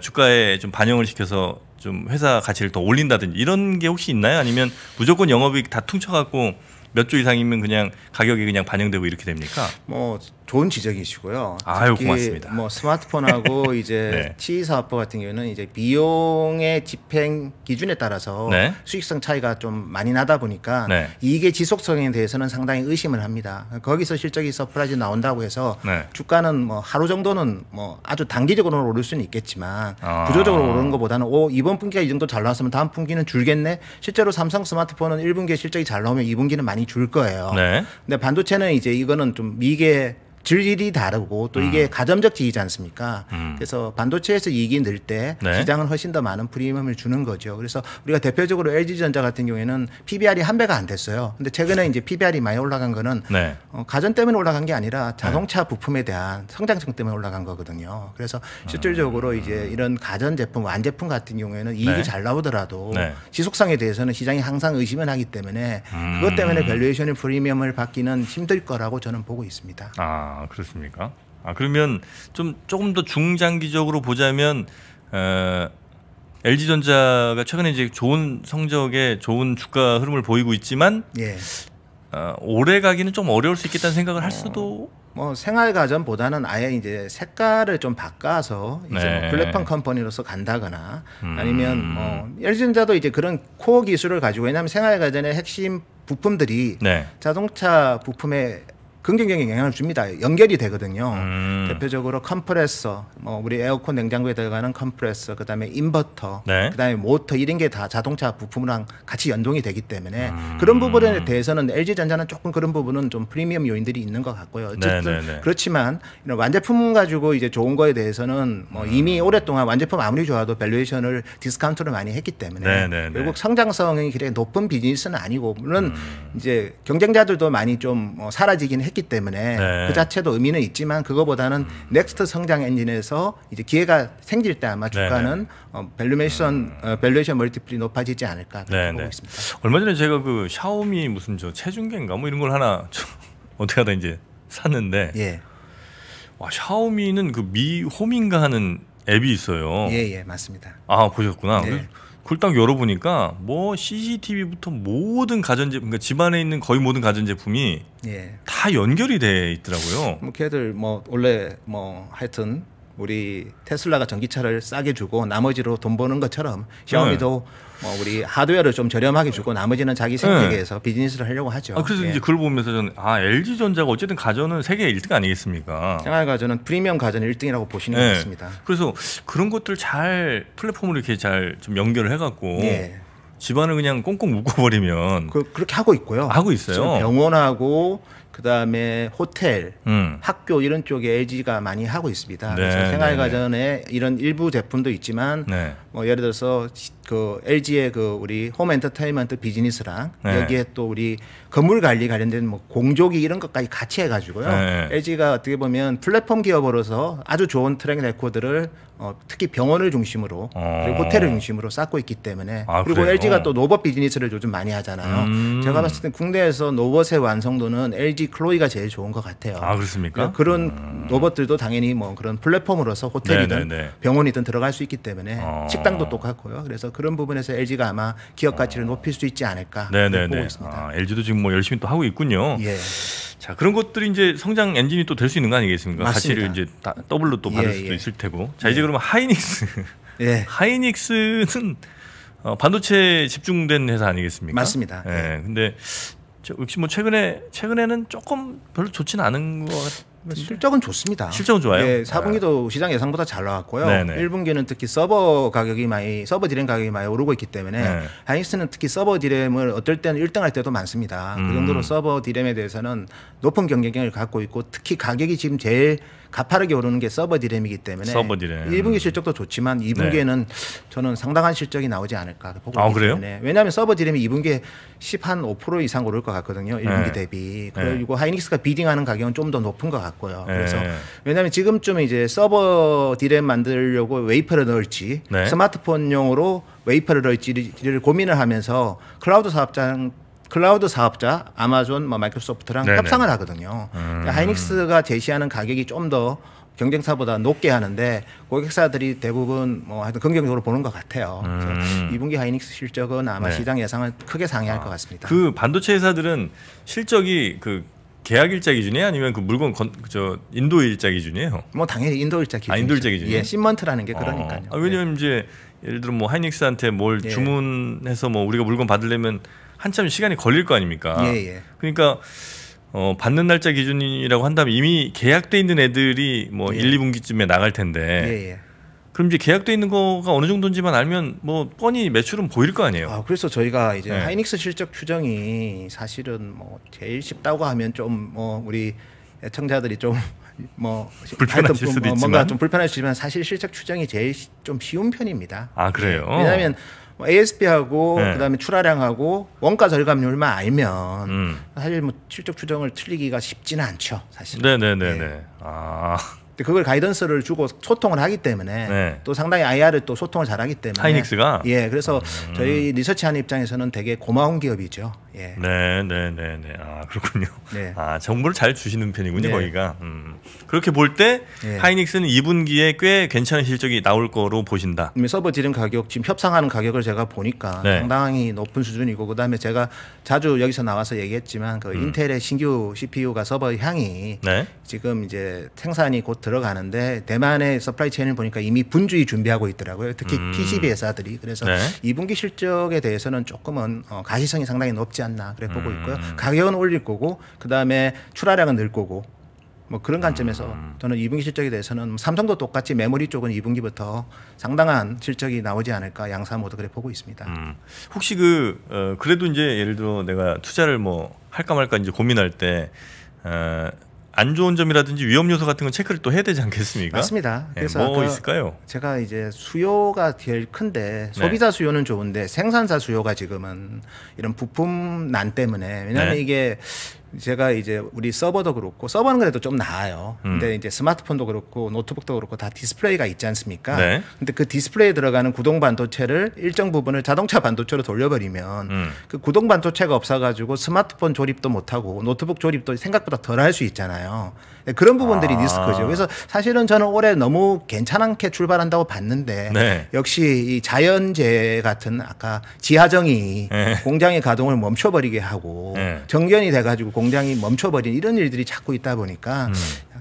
주가에 좀 반영을 시켜서 좀 회사 가치를 더 올린다든지 이런 게 혹시 있나요? 아니면 무조건 영업이익 다 퉁쳐갖고 몇 조 이상이면 그냥 가격이 그냥 반영되고 이렇게 됩니까? 뭐 좋은 지적이시고요. 아유 고맙습니다. 뭐 스마트폰하고 이제 치이 네. 사업부 같은 경우는 이제 비용의 집행 기준에 따라서 네. 수익성 차이가 좀 많이 나다 보니까 네. 이게 지속성에 대해서는 상당히 의심을 합니다. 거기서 실적이 서프라이즈 나온다고 해서 네. 주가는 뭐 하루 정도는 뭐 아주 단기적으로 오를 수는 있겠지만 아. 구조적으로 오르는 것보다는 오 이번 분기가 이 정도 잘 나왔으면 다음 분기는 줄겠네. 실제로 삼성 스마트폰은 1분기에 실적이 잘 나오면 2분기는 많이 줄 거예요. 네. 근데 반도체는 이제 이거는 좀 미개 질이 다르고 또 이게 음. 가점적 지위지 않습니까? 음. 그래서 반도체에서 이익이 늘때 네. 시장은 훨씬 더 많은 프리미엄을 주는 거죠. 그래서 우리가 대표적으로 LG전자 같은 경우에는 PBR이 한 배가 안 됐어요. 근데 최근에 이제 PBR이 많이 올라간 거는 네. 어, 가전 때문에 올라간 게 아니라 네. 자동차 네. 부품에 대한 성장성 때문에 올라간 거거든요. 그래서 실질적으로 음. 이제 이런 가전 제품, 완제품 같은 경우에는 이익이 네. 잘 나오더라도 네. 지속성에 대해서는 시장이 항상 의심을 하기 때문에 그것 때문에 밸류에이션의 음. 프리미엄을 받기는 힘들 거라고 저는 보고 있습니다. 아. 아 그렇습니까? 아 그러면 좀 조금 더 중장기적으로 보자면 어, LG 전자가 최근에 이제 좋은 성적에 좋은 주가 흐름을 보이고 있지만 예. 어, 오래 가기는 좀 어려울 수 있겠다는 생각을 할 어, 수도 뭐 생활 가전보다는 아예 이제 색깔을 좀 바꿔서 이제 뭐 네. 뭐 블랙펀 컴퍼니로서 간다거나 음. 아니면 뭐엘 g 전자도 이제 그런 코어 기술을 가지고 왜냐하면 생활 가전의 핵심 부품들이 네. 자동차 부품에 긍정적인 영향을 줍니다. 연결이 되거든요. 음. 대표적으로 컴프레서, 뭐 우리 에어컨 냉장고에 들어가는 컴프레서, 그다음에 인버터, 네. 그다음에 모터 이런 게 다 자동차 부품이랑 같이 연동이 되기 때문에 음. 그런 부분에 대해서는 LG 전자는 조금 그런 부분은 좀 프리미엄 요인들이 있는 것 같고요. 네, 어쨌든 네네네. 네. 그렇지만 이런 완제품 가지고 이제 좋은 거에 대해서는 뭐 음. 이미 오랫동안 완제품 아무리 좋아도 밸류에이션을 디스카운트를 많이 했기 때문에 네네네. 네, 결국 성장성이 굉장히 높은 비즈니스는 아니고 물론 음. 이제 경쟁자들도 많이 좀뭐 사라지긴 했. 했기 때문에 네. 그 자체도 의미는 있지만 그거보다는 음. 넥스트 성장 엔진에서 이제 기회가 생길 때 아마 네, 주가는 네. 어, 밸류메이션 음. 어, 밸류에이션 멀티플이 높아지지 않을까 네. 보고 네. 있습니다. 얼마 전에 제가 그 샤오미 무슨 저 체중계인가 뭐 이런 걸 하나 어떻게 하다 이제 샀는데 예. 와 샤오미는 그 미 홈인가 하는 앱이 있어요. 예, 예, 맞습니다. 아 보셨구나. 네. 굴딱 열어보니까 뭐 CCTV부터 모든 가전제품, 그러니까 집안에 있는 거의 모든 가전제품이 예. 다 연결이 돼 있더라고요. 뭐 걔들 뭐 원래 뭐 하여튼 우리 테슬라가 전기차를 싸게 주고 나머지로 돈 버는 것처럼 네. 샤오미도 네. 뭐 우리 하드웨어를 좀 저렴하게 주고 나머지는 자기 네. 생태계에서 네. 비즈니스를 하려고 하죠. 아, 그래서 예. 이제 그걸 보면서 저는 아 LG 전자가 어쨌든 가전은 세계 1등 아니겠습니까? 생활 가전은 프리미엄 가전 1등이라고 보시는 네. 것 같습니다. 그래서 그런 것들 잘 플랫폼으로 이렇게 잘 좀 연결을 해갖고. 예. 집안을 그냥 꽁꽁 묶어버리면 그, 그 렇게 하고 있고요. 하고 있어요. 병원하고 그다음에 호텔, 음. 학교 이런 쪽에 LG가 많이 하고 있습니다. 네, 그래서 생활가전에 네, 네. 이런 일부 제품도 있지만 네. 뭐 예를 들어서 그 LG의 그 우리 홈 엔터테인먼트 비즈니스랑 네. 여기에 또 우리 건물 관리 관련된 뭐 공조기 이런 것까지 같이 해가지고요. 네. LG가 어떻게 보면 플랫폼 기업으로서 아주 좋은 트랙 레코드를 어, 특히 병원을 중심으로 어. 그리고 호텔을 중심으로 쌓고 있기 때문에 아, 그리고 그래요? LG가 또 노버 비즈니스를 요즘 많이 하잖아요. 음. 제가 봤을 때 국내에서 노버의 완성도는 LG 클로이가 제일 좋은 것 같아요. 아 그렇습니까? 그런 음. 노버들도 당연히 뭐 그런 플랫폼으로서 호텔이든 네네네. 네, 네. 병원이든 들어갈 수 있기 때문에 어. 식당도 똑같고요. 그래서 그런 부분에서 LG가 아마 기업 가치를 높일 수 있지 않을까 네네네. 네, 보고 있습니다. 아, LG도 지금 뭐 열심히 또 하고 있군요. 예. 자 그런 것들이 이제 성장 엔진이 또 될 수 있는 거 아니겠습니까? 맞습니다. 가치를 이제 다, 더블로 또 받을 예, 수도 예. 있을 테고. 자 예. 이제 그러면 하이닉스. 예. 하이닉스는 어, 반도체 에 집중된 회사 아니겠습니까? 맞습니다. 예. 예. 근데 저 역시 뭐 최근에 최근에는 조금 별로 좋지는 않은 것 같아요. 실적은 좋습니다. 실적은 좋아요. 네, 예, 4분기도 아. 시장 예상보다 잘 나왔고요. 네네. 1분기는 특히 서버 가격이 많이 서버 디램 가격이 많이 오르고 있기 때문에 네. 하이닉스는 특히 서버 디램을 어떨 때는 1등할 때도 많습니다. 그 음. 그 정도로 서버 디램에 대해서는 높은 경쟁력을 갖고 있고 특히 가격이 지금 제일 가파르게 오르는 게 서버 디램이기 때문에 서버 디램. 1분기 실적도 좋지만 2분기에는 네. 저는 상당한 실적이 나오지 않을까 보고 아, 있기 그래요? 때문에 왜냐하면 서버 디램이 2분기에 10 한 5% 이상 오를 것 같거든요. 1분기 네. 대비 네. 그리고 네. 하이닉스가 비딩하는 가격은 좀 더 높은 것 같고요. 네. 그래서 왜냐하면 지금쯤 이제 서버 디램 만들려고 웨이퍼를 넣을지 네. 스마트폰용으로 웨이퍼를 넣을지를 고민을 하면서 클라우드 사업장 클라우드 사업자 아마존, 뭐 마이크로소프트랑 네네. 협상을 하거든요. 음. 하이닉스가 제시하는 가격이 좀 더 경쟁사보다 높게 하는데 고객사들이 대부분 뭐 하여튼 긍정적으로 보는 것 같아요. 음. 2분기 하이닉스 실적은 아마 네. 시장 예상을 크게 상회할 아, 것 같습니다. 그 반도체 회사들은 실적이 그 계약 일자 기준이 아니면 그 물건 건, 저 인도 일자 기준이에요? 뭐 당연히 인도 일자 기준. 아 인도 일자 기준. 예, 시먼트라는 게 어. 그러니까요. 아, 왜냐면 네. 이제 예를 들어 뭐 하이닉스한테 뭘 예. 주문해서 뭐 우리가 물건 받으려면 한참 시간이 걸릴 거 아닙니까? 예, 예. 그러니까 어, 받는 날짜 기준이라고 한다면 이미 계약돼 있는 애들이 뭐 예. 1, 2분기쯤에 나갈 텐데. 예, 예. 그럼 이제 계약돼 있는 거가 어느 정도인지만 알면 뭐 뻔히 매출은 보일 거 아니에요. 아, 그래서 저희가 이제 네. 하이닉스 실적 추정이 사실은 뭐 제일 쉽다고 하면 좀 뭐 우리 애청자들이 좀 뭐 불편하실 수도 뭐 있지만 뭔가 좀 불편할 수 있지만 사실 실적 추정이 제일 좀 쉬운 편입니다. 아 그래요. 예. 왜냐하면 뭐 ASP하고 네. 그다음에 출하량하고 원가 절감률만 알면 음. 사실 뭐 실적 추정을 틀리기가 쉽지는 않죠 사실. 네네네네. 네, 네. 네. 아. 그걸 가이던스를 주고 소통을 하기 때문에 네. 또 상당히 IR을 또 소통을 잘하기 때문에 하이닉스가 예 그래서 음. 저희 리서치하는 입장에서는 되게 고마운 기업이죠. 예. 네, 네, 네, 네. 아 그렇군요. 네. 아 정보를 잘 주시는 편이군요, 네. 거기가. 음. 그렇게 볼때 네. 예. 하이닉스는 2분기에 꽤 괜찮은 실적이 나올 거로 보신다. 서버 지름 가격 지금 협상하는 가격을 제가 보니까 네. 상당히 높은 수준이고 그다음에 제가 자주 여기서 나와서 얘기했지만 그 음. 인텔의 신규 CPU가 서버 향이 네. 지금 이제 생산이 곧 들어가는데 대만의 서플라이 체인을 보니까 이미 분주히 준비하고 있더라고요. 특히 음. PGB 회사들이 그래서 네. 2분기 실적에 대해서는 조금은 어, 가시성이 상당히 높지 않나 그래 보고 음. 있고요. 가격은 올릴 거고 그다음에 출하량은 늘 거고 뭐 그런 관점에서 음. 저는 2분기 실적에 대해서는 뭐 삼성도 똑같이 메모리 쪽은 2분기부터 상당한 실적이 나오지 않을까 양사 모두 그래 보고 있습니다. 음. 혹시 그 어, 그래도 이제 예를 들어 내가 투자를 뭐 할까 말까 이제 고민할 때 어, 안 좋은 점이라든지 위험 요소 같은 건 체크를 또 해야 되지 않겠습니까? 맞습니다. 예, 그래서 네, 뭐 있을까요? 제가 이제 수요가 제일 큰데 소비자 네. 수요는 좋은데 생산사 수요가 지금은 이런 부품난 때문에 왜냐하면 네. 이게 제가 이제 우리 서버도 그렇고 서버는 그래도 좀 나아요. 음. 근데 이제 스마트폰도 그렇고 노트북도 그렇고 다 디스플레이가 있지 않습니까? 네. 근데 그 디스플레이에 들어가는 구동 반도체를 일정 부분을 자동차 반도체로 돌려버리면 음. 그 구동 반도체가 없어가지고 스마트폰 조립도 못하고 노트북 조립도 생각보다 덜 할 수 있잖아요. 네, 그런 부분들이 아. 리스크죠. 그래서 사실은 저는 올해 너무 괜찮게 출발한다고 봤는데 네. 역시 이 자연재해 같은 아까 지하정이 네. 공장의 가동을 멈춰버리게 하고 네. 정견이 돼가지고 공장이 멈춰버린 이런 일들이 자꾸 있다 보니까 음.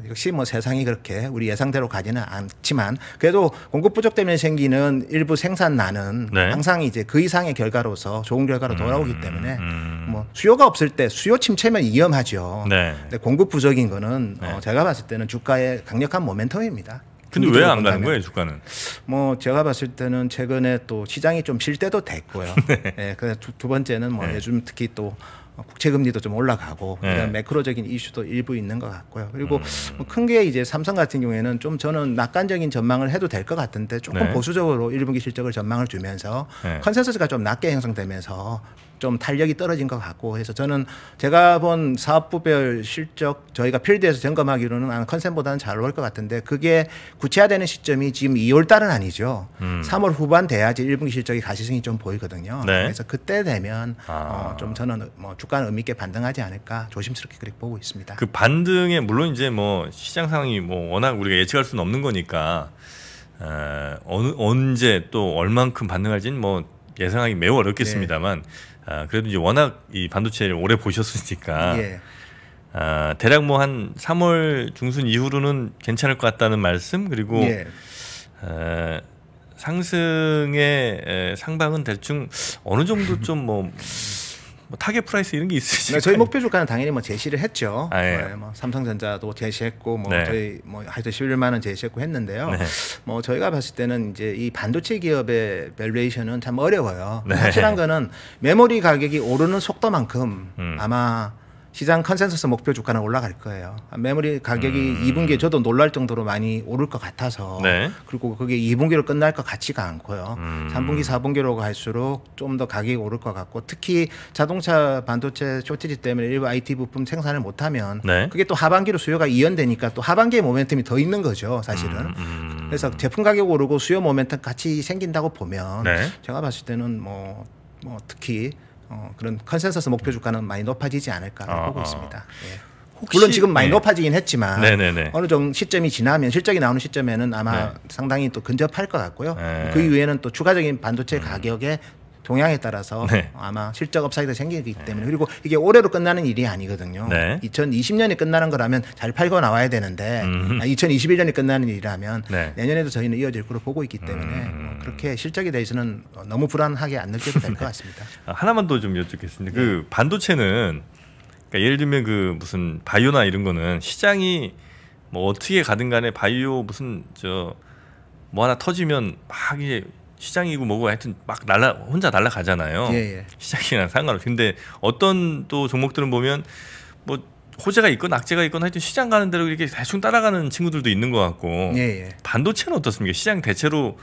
역시 뭐 세상이 그렇게 우리 예상대로 가지는 않지만 그래도 공급 부족 때문에 생기는 일부 생산난은 네. 항상 이제 그 이상의 결과로서 좋은 결과로 음, 돌아오기 음. 때문에 음. 뭐 수요가 없을 때 수요 침체면 위험하죠. 네. 근데 공급 부족인 거는 어, 어, 제가 봤을 때는 주가의 강력한 모멘텀입니다. 근데 왜 안 가는 거예요 주가는? 뭐 제가 봤을 때는 최근에 또 시장이 좀 쉴 때도 됐고요. 네. 네. 그 두, 두 번째는 뭐 네. 요즘 특히 또 어, 국채금리도 좀 올라가고 네. 그다음 매크로적인 이슈도 일부 있는 것 같고요. 그리고 음. 뭐 큰게 이제 삼성 같은 경우에는 좀 저는 낙관적인 전망을 해도 될 것 같은데 조금 네. 보수적으로 1분기 실적을 전망을 주면서 네. 컨센서스가 좀 낮게 형성되면서 좀 탄력이 떨어진 것 같고 해서 저는 제가 본 사업부별 실적 저희가 필드에서 점검하기로는 컨센보다는 잘 나올 것 같은데 그게 구체화되는 시점이 지금 2월 달은 아니죠. 음. 3월 후반 돼야지 1분기 실적이 가시성이 좀 보이거든요. 네. 그래서 그때 되면 아. 어, 좀 저는 뭐 주가는 의미 있게 반등하지 않을까 조심스럽게 그렇게 보고 있습니다. 그 반등에 물론 이제 뭐 시장 상황이 뭐 워낙 우리가 예측할 수는 없는 거니까 어, 어느, 언제 또 얼만큼 반등할지는 뭐 예상하기 매우 어렵겠습니다만 네. 아, 그래도 이제 워낙 이 반도체를 오래 보셨으니까 예. 아, 대략 뭐 한 3월 중순 이후로는 괜찮을 것 같다는 말씀 그리고 예. 아, 상승의 상방은 대충 어느 정도 좀뭐 뭐 타겟 프라이스 이런 게 있으시죠? 네, 저희 목표 주가는 당연히 뭐 제시를 했죠. 아, 예. 네, 뭐 삼성전자도 제시했고 뭐 네. 저희 뭐 하여튼 11만 원 제시했고 했는데요. 네. 뭐 저희가 봤을 때는 이제 이 반도체 기업의 밸류에이션은 참 어려워요. 확실한 네. 거는 메모리 가격이 오르는 속도만큼 음. 아마 시장 컨센서스 목표 주가는 올라갈 거예요. 메모리 가격이 음. 2분기에 저도 놀랄 정도로 많이 오를 것 같아서 네. 그리고 그게 2분기로 끝날 것 같지가 않고요. 음. 3분기, 4분기로 갈수록 좀 더 가격이 오를 것 같고 특히 자동차 반도체 쇼티지 때문에 일부 IT 부품 생산을 못하면 네. 그게 또 하반기로 수요가 이연되니까 또 하반기에 모멘텀이 더 있는 거죠 사실은. 음. 음. 그래서 제품 가격 오르고 수요 모멘텀 같이 생긴다고 보면 네. 제가 봤을 때는 뭐, 뭐 특히 어, 그런 컨센서스 목표 주가는 많이 높아지지 않을까 아, 보고 아. 있습니다. 예. 물론 지금 많이 네. 높아지긴 했지만 네네네. 네, 네. 어느 정도 시점이 지나면 실적이 나오는 시점에는 아마 네. 상당히 또 근접할 것 같고요. 네. 그 이후에는 또 추가적인 반도체 음. 가격에 동향에 따라서 네. 아마 실적 업사이드 생기기 네. 때문에 그리고 이게 올해로 끝나는 일이 아니거든요. 네. 2 0 2 0년이 끝나는 거라면 잘 팔고 나와야 되는데 음. 2 0 2 1년이 끝나는 일이라면 네. 내년에도 저희는 이어질 거로 보고 있기 때문에 음. 뭐 그렇게 실적에 대해서는 너무 불안하게 안 느껴도 될 것 같습니다. 아, 하나만 더 좀 여쭙겠습니다. 그 네. 반도체는 그러니까 예를 들면 그 무슨 바이오나 이런 거는 시장이 뭐 어떻게 가든 간에 바이오 무슨 저 뭐 하나 터지면 막 이제 시장이고 뭐고 하여튼 막 날라 혼자 날라가잖아요. 예, 예. 시장이랑 상관없이. 근데 어떤 또 종목들은 보면 뭐 호재가 있건 악재가 있건 하여튼 시장 가는 대로 이렇게 대충 따라가는 친구들도 있는 것 같고 예, 예. 반도체는 어떻습니까? 시장 대체로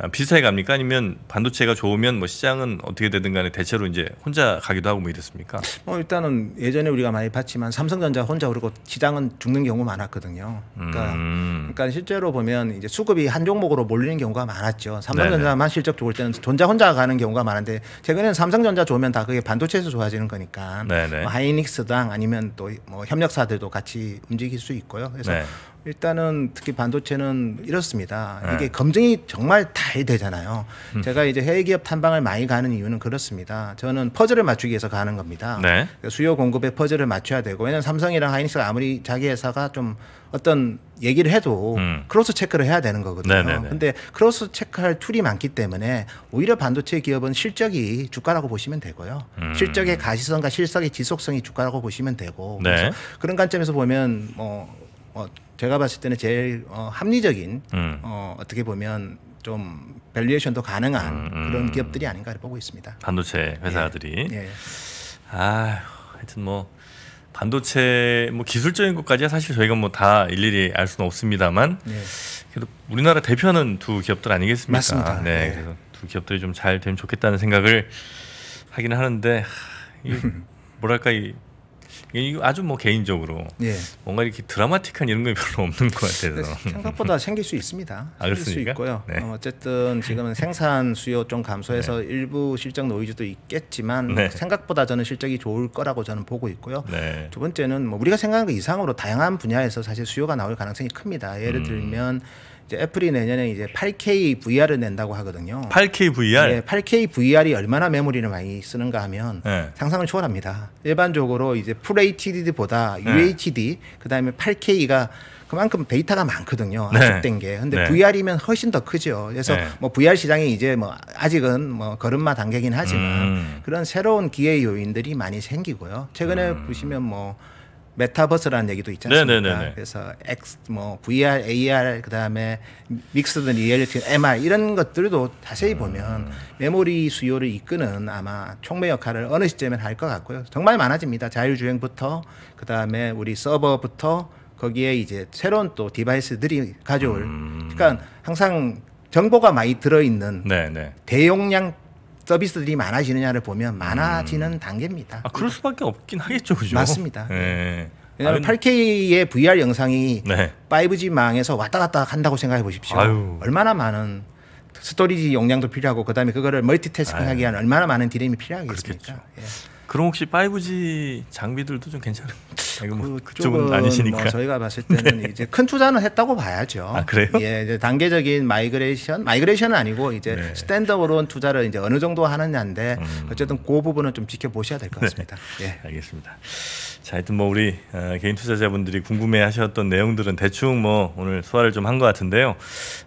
아, 비슷하게 갑니까? 아니면 반도체가 좋으면 뭐 시장은 어떻게 되든 간에 대체로 이제 혼자 가기도 하고 뭐 이랬습니까? 뭐 일단은 예전에 우리가 많이 봤지만 삼성전자 혼자 오르고 시장은 죽는 경우 많았거든요. 그러니까, 음. 그러니까 실제로 보면 이제 수급이 한 종목으로 몰리는 경우가 많았죠. 삼성전자만 네네. 실적 좋을 때는 전자 혼자 가는 경우가 많은데 최근에는 삼성전자 좋으면 다 그게 반도체에서 좋아지는 거니까 뭐 하이닉스당 아니면 또 뭐 협력사들도 같이 움직일 수 있고요. 그래서 네. 일단은 특히 반도체는 이렇습니다. 네. 이게 검증이 정말 다 되잖아요. 음. 제가 이제 해외 기업 탐방을 많이 가는 이유는 그렇습니다. 저는 퍼즐을 맞추기 위해서 가는 겁니다. 네. 그러니까 수요 공급의 퍼즐을 맞춰야 되고 왜냐하면 삼성이랑 하이닉스가 아무리 자기 회사가 좀 어떤 얘기를 해도 음. 크로스 체크를 해야 되는 거거든요. 그런데 네, 네, 크로스 체크할 툴이 많기 때문에 오히려 반도체 기업은 실적이 주가라고 보시면 되고요. 음. 실적의 가시성과 실적의 지속성이 주가라고 보시면 되고 네. 그래서 그런 관점에서 보면 뭐 어, 제가 봤을 때는 제일 어, 합리적인 음. 어, 어떻게 보면 좀 밸류에이션도 가능한 음, 음, 그런 기업들이 아닌가 보고 있습니다. 반도체 회사들이. 예. 예. 아, 하여튼 뭐 반도체 뭐 기술적인 것까지 사실 저희가 뭐 다 일일이 알 수는 없습니다만 예. 그래도 우리나라 대표는두 기업들 아니겠습니까? 맞습니다. 네, 네. 그래서 두 기업들이 좀 잘 되면 좋겠다는 생각을 하기 하는데 하, 이 뭐랄까 이 이게 아주 뭐 개인적으로 예. 뭔가 이렇게 드라마틱한 이런 게 별로 없는 것 같아서 네, 생각보다 생길 수 있습니다. 아, 생길 수 있고요. 네. 어, 쨌든 지금은 생산 수요 좀 감소해서 네. 일부 실적 노이즈도 있겠지만 네. 생각보다 저는 실적이 좋을 거라고 저는 보고 있고요. 네. 두 번째는 뭐 우리가 생각한 하것 그 이상으로 다양한 분야에서 사실 수요가 나올 가능성이 큽니다. 예를 음. 들면 이제 애플이 내년에 이제 8K VR을 낸다고 하거든요. 8K VR? 네, 8K VR이 얼마나 메모리를 많이 쓰는가 하면 네. 상상을 초월합니다. 일반적으로 이제 FHD보다 UHD, 예. 그다음에 8K가 그만큼 데이터가 많거든요. 압축된 네. 게. 근데 네. VR이면 훨씬 더 크죠. 그래서 네. 뭐 VR 시장이 이제 뭐 아직은 뭐 걸음마 단계긴 하지만 음. 그런 새로운 기회 요인들이 많이 생기고요. 최근에 음. 보시면 뭐 메타버스라는 얘기도 있지 않습니까? 네네네네. 그래서 X 뭐 VR, AR 그다음에 믹스드 리얼리티, MR 이런 것들도 자세히 음. 보면 메모리 수요를 이끄는 아마 총매 역할을 어느 시점에 할 것 같고요. 정말 많아집니다. 자율주행부터 그다음에 우리 서버부터 거기에 이제 새로운 또 디바이스들이 가져올. 음. 그러니까 항상 정보가 많이 들어있는 네, 네. 대용량 서비스들이 많아지느냐를 보면 음. 많아지는 음. 단계입니다. 아, 그럴 수밖에 없긴 하겠죠, 그죠? 맞습니다. 네. 왜냐하면 8K의 VR 영상이 네. 5G 망에서 왔다 갔다 한다고 생각해 보십시오. 아유. 얼마나 많은 스토리지 용량도 필요하고 그다음에 그거를 멀티태스킹하기 위한 얼마나 많은 디램이 필요하겠습니까? 그렇겠죠. 예. 그럼 혹시 5G 장비들도 좀 괜찮은? 뭐 그, 쪽은 아니시니까. 뭐 저희가 봤을 때는 네. 이제 큰 투자는 했다고 봐야죠. 아, 그래요? 예, 단계적인 마이그레이션, 마이그레이션은 아니고 이제 네. 스탠드업 투자를 이제 어느 정도 하느냐인데 음. 어쨌든 그 부분은 좀 지켜보셔야 될것 네. 같습니다. 네. 예. 알겠습니다. 자, 하여튼 뭐 우리 어, 개인 투자자분들이 궁금해하셨던 내용들은 대충 뭐 오늘 소화를 좀 한 것 같은데요.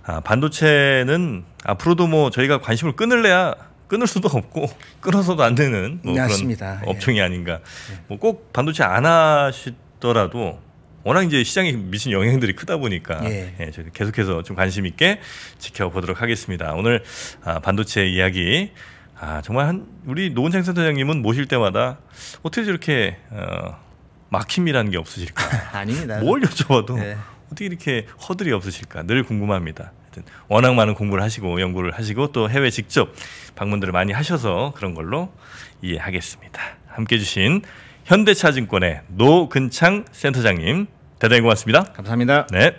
아, 반도체는 앞으로도 뭐 저희가 관심을 끊을래야 끊을 수도 없고 끊어서도 안 되는 뭐 그런 예. 업종이 예. 아닌가. 뭐 꼭 반도체 안 하시더라도 워낙 이제 시장에 미친 영향들이 크다 보니까 예. 예, 계속해서 좀 관심 있게 지켜보도록 하겠습니다. 오늘 아, 반도체 이야기 아 정말 한 우리 노은창 센터장님은 모실 때마다 어떻게 저렇게 어, 막힘이라는 게 없으실까? 아닙니다. 뭘 여쭤봐도 네. 어떻게 이렇게 허들이 없으실까? 늘 궁금합니다. 하여튼 워낙 많은 공부를 하시고 연구를 하시고 또 해외 직접 방문들을 많이 하셔서 그런 걸로 이해하겠습니다. 함께 해주신 현대차증권의 노근창 센터장님 대단히 고맙습니다. 감사합니다. 네.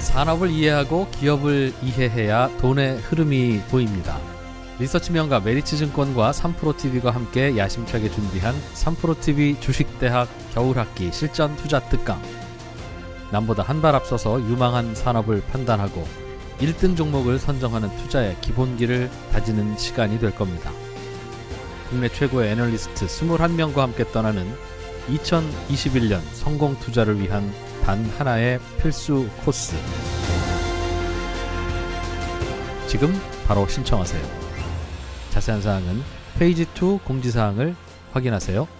산업을 이해하고 기업을 이해해야 돈의 흐름이 보입니다. 리서치명가 메리츠증권과 3프로TV가 함께 야심차게 준비한 3프로TV 주식대학 겨울학기 실전투자 특강 남보다 한 발 앞서서 유망한 산업을 판단하고 1등 종목을 선정하는 투자의 기본기를 다지는 시간이 될 겁니다. 국내 최고의 애널리스트 21명과 함께 떠나는 2021년 성공 투자를 위한 단 하나의 필수 코스. 지금 바로 신청하세요. 자세한 사항은 페이지 2 공지사항을 확인하세요.